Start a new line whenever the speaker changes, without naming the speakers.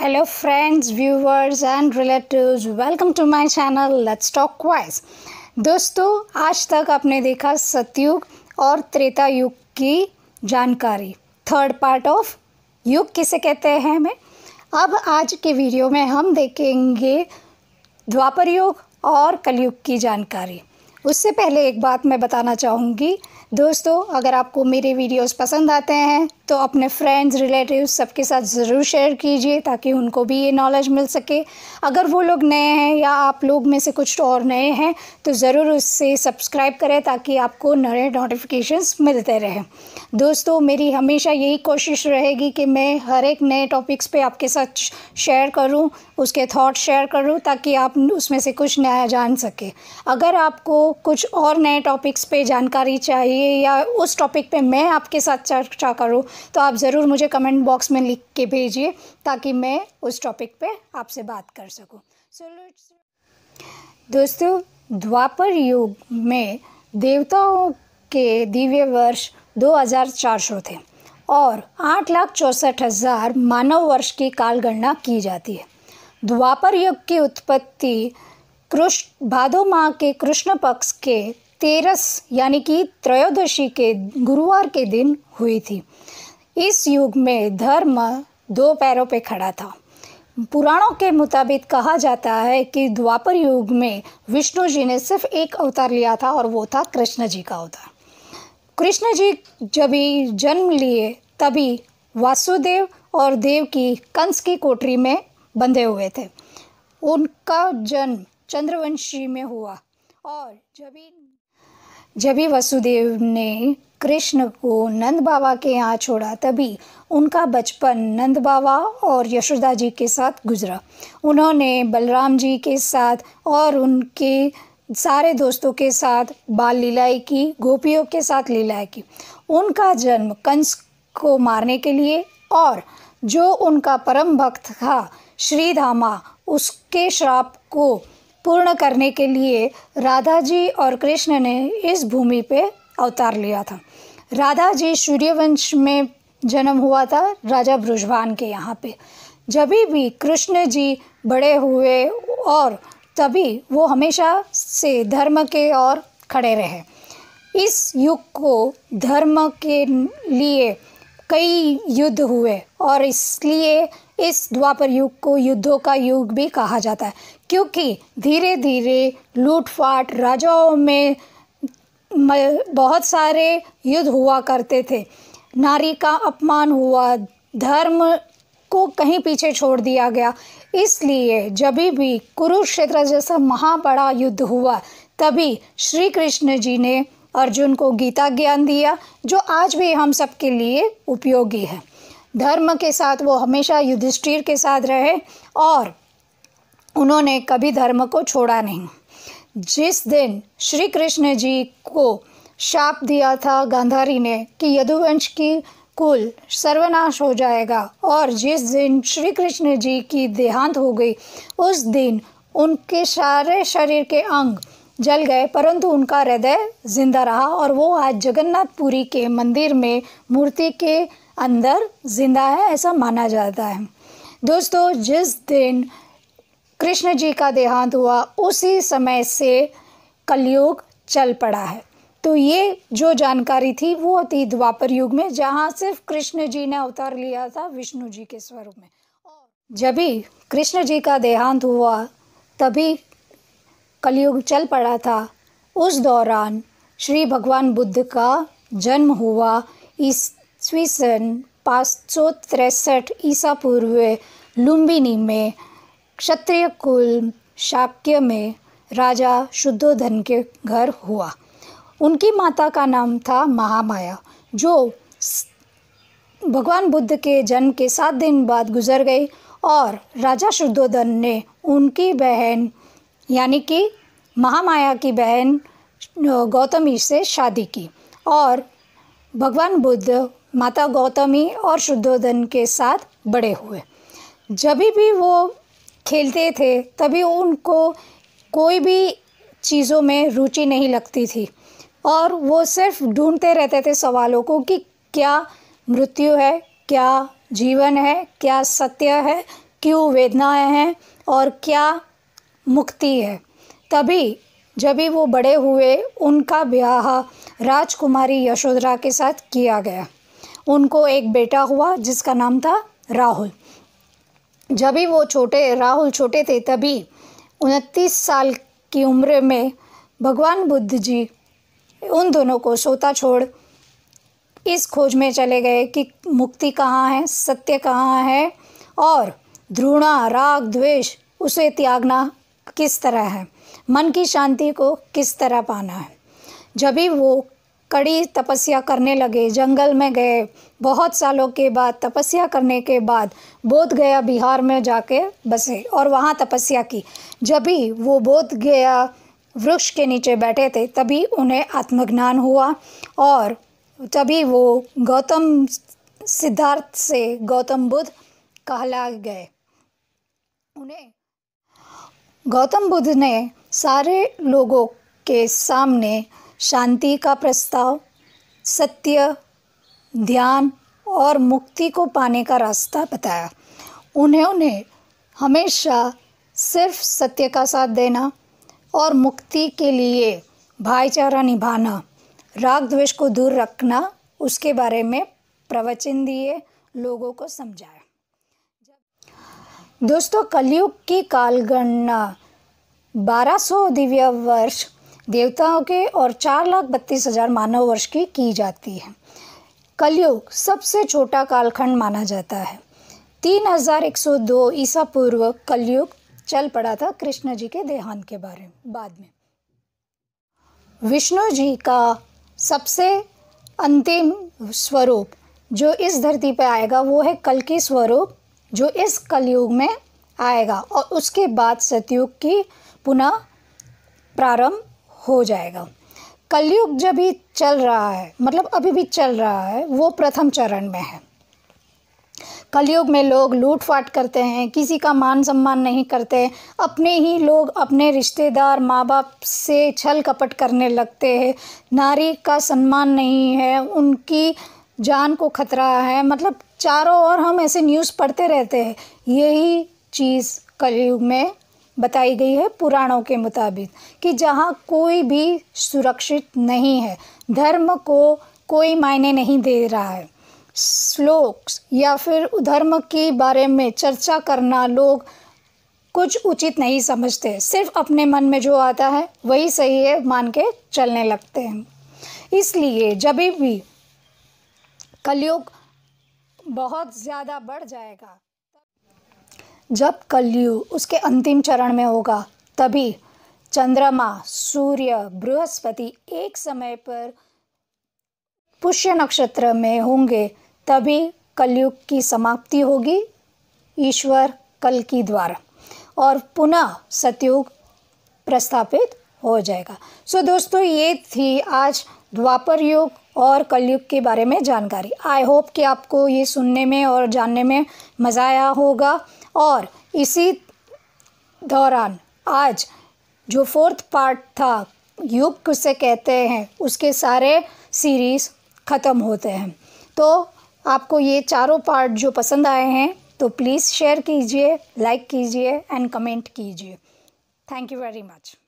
hello friends viewers and relatives welcome to my channel let's talk wise दोस्तों आज तक आपने देखा सतयुग और त्रेता युग की जानकारी थर्ड पार्ट ऑफ युग किसे कहते हैं हमें अब आज के वीडियो में हम देखेंगे द्वापर युग और कलयुग की जानकारी उससे पहले एक बात मैं बताना चाहूँगी दोस्तों अगर आपको मेरे वीडियोस पसंद आते हैं तो अपने फ्रेंड्स रिलेटिव सबके साथ ज़रूर शेयर कीजिए ताकि उनको भी ये नॉलेज मिल सके अगर वो लोग नए हैं या आप लोग में से कुछ और नए हैं तो ज़रूर उससे सब्सक्राइब करें ताकि आपको नए नोटिफिकेशंस मिलते रहें दोस्तों मेरी हमेशा यही कोशिश रहेगी कि मैं हर एक नए टॉपिक्स पे आपके साथ शेयर करूं उसके थॉट शेयर करूं ताकि आप उसमें से कुछ नया जान सके अगर आपको कुछ और नए टॉपिक्स पे जानकारी चाहिए या उस टॉपिक पे मैं आपके साथ चर्चा करूं तो आप ज़रूर मुझे कमेंट बॉक्स में लिख के भेजिए ताकि मैं उस टॉपिक पे आपसे बात कर सकूँ सो so, दोस्तों द्वापर युग में देवताओं के दिव्य वर्ष 2400 थे और आठ लाख चौंसठ हज़ार मानव वर्ष की कालगणना की जाती है द्वापर युग की उत्पत्ति कृष्ण भादो माह के कृष्ण पक्ष के तेरस यानी कि त्रयोदशी के गुरुवार के दिन हुई थी इस युग में धर्म दो पैरों पे खड़ा था पुराणों के मुताबिक कहा जाता है कि द्वापर युग में विष्णु जी ने सिर्फ एक अवतार लिया था और वो था कृष्ण जी का अवतार कृष्ण जी जब ही जन्म लिए तभी वासुदेव और देव की कंस की कोठरी में बंधे हुए थे उनका जन्म चंद्रवंशी में हुआ और जब ही जब ही वसुदेव ने कृष्ण को नंद बाबा के यहाँ छोड़ा तभी उनका बचपन नंद बाबा और यशोदा जी के साथ गुजरा उन्होंने बलराम जी के साथ और उनके सारे दोस्तों के साथ बाल लीलाएँ की गोपियों के साथ लीलाएँ की उनका जन्म कंस को मारने के लिए और जो उनका परम भक्त था श्रीधामा उसके श्राप को पूर्ण करने के लिए राधा जी और कृष्ण ने इस भूमि पे अवतार लिया था राधा जी सूर्यवंश में जन्म हुआ था राजा ब्रुजवान के यहाँ पे जब भी कृष्ण जी बड़े हुए और तभी वो हमेशा से धर्म के और खड़े रहे इस युग को धर्म के लिए कई युद्ध हुए और इसलिए इस द्वापर युग को युद्धों का युग भी कहा जाता है क्योंकि धीरे धीरे लूटपाट राजाओं में बहुत सारे युद्ध हुआ करते थे नारी का अपमान हुआ धर्म को कहीं पीछे छोड़ दिया गया इसलिए जब भी कुरुक्षेत्र जैसा महाबड़ा युद्ध हुआ तभी श्री कृष्ण जी ने अर्जुन को गीता ज्ञान दिया जो आज भी हम सबके लिए उपयोगी है धर्म के साथ वो हमेशा युधिष्ठिर के साथ रहे और उन्होंने कभी धर्म को छोड़ा नहीं जिस दिन श्री कृष्ण जी को शाप दिया था गांधारी ने कि यदुवंश की कुल सर्वनाश हो जाएगा और जिस दिन श्री कृष्ण जी की देहांत हो गई उस दिन उनके सारे शरीर के अंग जल गए परंतु उनका हृदय जिंदा रहा और वो आज जगन्नाथपुरी के मंदिर में मूर्ति के अंदर जिंदा है ऐसा माना जाता है दोस्तों जिस दिन कृष्ण जी का देहांत हुआ उसी समय से कलयुग चल पड़ा है तो ये जो जानकारी थी वो थी द्वापर युग में जहाँ सिर्फ कृष्ण जी ने अवतार लिया था विष्णु जी के स्वरूप में जब भी कृष्ण जी का देहांत हुआ तभी कलयुग चल पड़ा था उस दौरान श्री भगवान बुद्ध का जन्म हुआ ईस्वी सन पाँच सौ तिरसठ ईसा पूर्व लुम्बिनी में क्षत्रिय कुल शाक्य में राजा शुद्धोधन के घर हुआ उनकी माता का नाम था महामाया जो भगवान बुद्ध के जन्म के सात दिन बाद गुजर गई और राजा शुद्धोधन ने उनकी बहन यानी कि महामाया की बहन गौतमी से शादी की और भगवान बुद्ध माता गौतमी और शुद्धोधन के साथ बड़े हुए जब भी वो खेलते थे तभी उनको कोई भी चीज़ों में रुचि नहीं लगती थी और वो सिर्फ ढूंढते रहते थे सवालों को कि क्या मृत्यु है क्या जीवन है क्या सत्य है क्यों वेदनाएं हैं और क्या मुक्ति है तभी जब भी वो बड़े हुए उनका ब्याह राजकुमारी यशोधरा के साथ किया गया उनको एक बेटा हुआ जिसका नाम था राहुल जब ही वो छोटे राहुल छोटे थे तभी उनतीस साल की उम्र में भगवान बुद्ध जी उन दोनों को सोता छोड़ इस खोज में चले गए कि मुक्ति कहाँ है सत्य कहाँ है और ध्रुणा राग द्वेष उसे त्यागना किस तरह है मन की शांति को किस तरह पाना है जब ही वो कड़ी तपस्या करने लगे जंगल में गए बहुत सालों के बाद तपस्या करने के बाद बोध गया बिहार में जाके बसे और वहाँ तपस्या की जब भी वो बोध गया वृक्ष के नीचे बैठे थे तभी उन्हें आत्मज्ञान हुआ और तभी वो गौतम सिद्धार्थ से गौतम बुद्ध कहला गए उन्हें गौतम बुद्ध ने सारे लोगों के सामने शांति का प्रस्ताव सत्य ध्यान और मुक्ति को पाने का रास्ता बताया उन्होंने हमेशा सिर्फ सत्य का साथ देना और मुक्ति के लिए भाईचारा निभाना राग द्वेष को दूर रखना उसके बारे में प्रवचन दिए लोगों को समझाया दोस्तों कलयुग की कालगणना 1200 दिव्य वर्ष देवताओं के और चार लाख बत्तीस हजार मानव वर्ष की की जाती है कलयुग सबसे छोटा कालखंड माना जाता है तीन हजार एक सौ दो ईसा पूर्व कलयुग चल पड़ा था कृष्ण जी के देहांत के बारे में बाद में विष्णु जी का सबसे अंतिम स्वरूप जो इस धरती पर आएगा वो है कल की स्वरूप जो इस कलयुग में आएगा और उसके बाद सतयुग की पुनः प्रारंभ हो जाएगा कलयुग जब भी चल रहा है मतलब अभी भी चल रहा है वो प्रथम चरण में है कलयुग में लोग लूटपाट करते हैं किसी का मान सम्मान नहीं करते अपने ही लोग अपने रिश्तेदार माँ बाप से छल कपट करने लगते हैं नारी का सम्मान नहीं है उनकी जान को खतरा है मतलब चारों ओर हम ऐसे न्यूज़ पढ़ते रहते हैं यही चीज़ कलयुग में बताई गई है पुराणों के मुताबिक कि जहाँ कोई भी सुरक्षित नहीं है धर्म को कोई मायने नहीं दे रहा है श्लोक या फिर धर्म के बारे में चर्चा करना लोग कुछ उचित नहीं समझते सिर्फ अपने मन में जो आता है वही सही है मान के चलने लगते हैं इसलिए जब भी कलयुग बहुत ज़्यादा बढ़ जाएगा जब कलयुग उसके अंतिम चरण में होगा तभी चंद्रमा सूर्य बृहस्पति एक समय पर पुष्य नक्षत्र में होंगे तभी कलयुग की समाप्ति होगी ईश्वर कल की द्वारा और पुनः सतयुग प्रस्थापित हो जाएगा सो so, दोस्तों ये थी आज द्वापर युग और कलयुग के बारे में जानकारी आई होप कि आपको ये सुनने में और जानने में मज़ा आया होगा और इसी दौरान आज जो फोर्थ पार्ट था युग से कहते हैं उसके सारे सीरीज़ ख़त्म होते हैं तो आपको ये चारों पार्ट जो पसंद आए हैं तो प्लीज़ शेयर कीजिए लाइक कीजिए एंड कमेंट कीजिए थैंक यू वेरी मच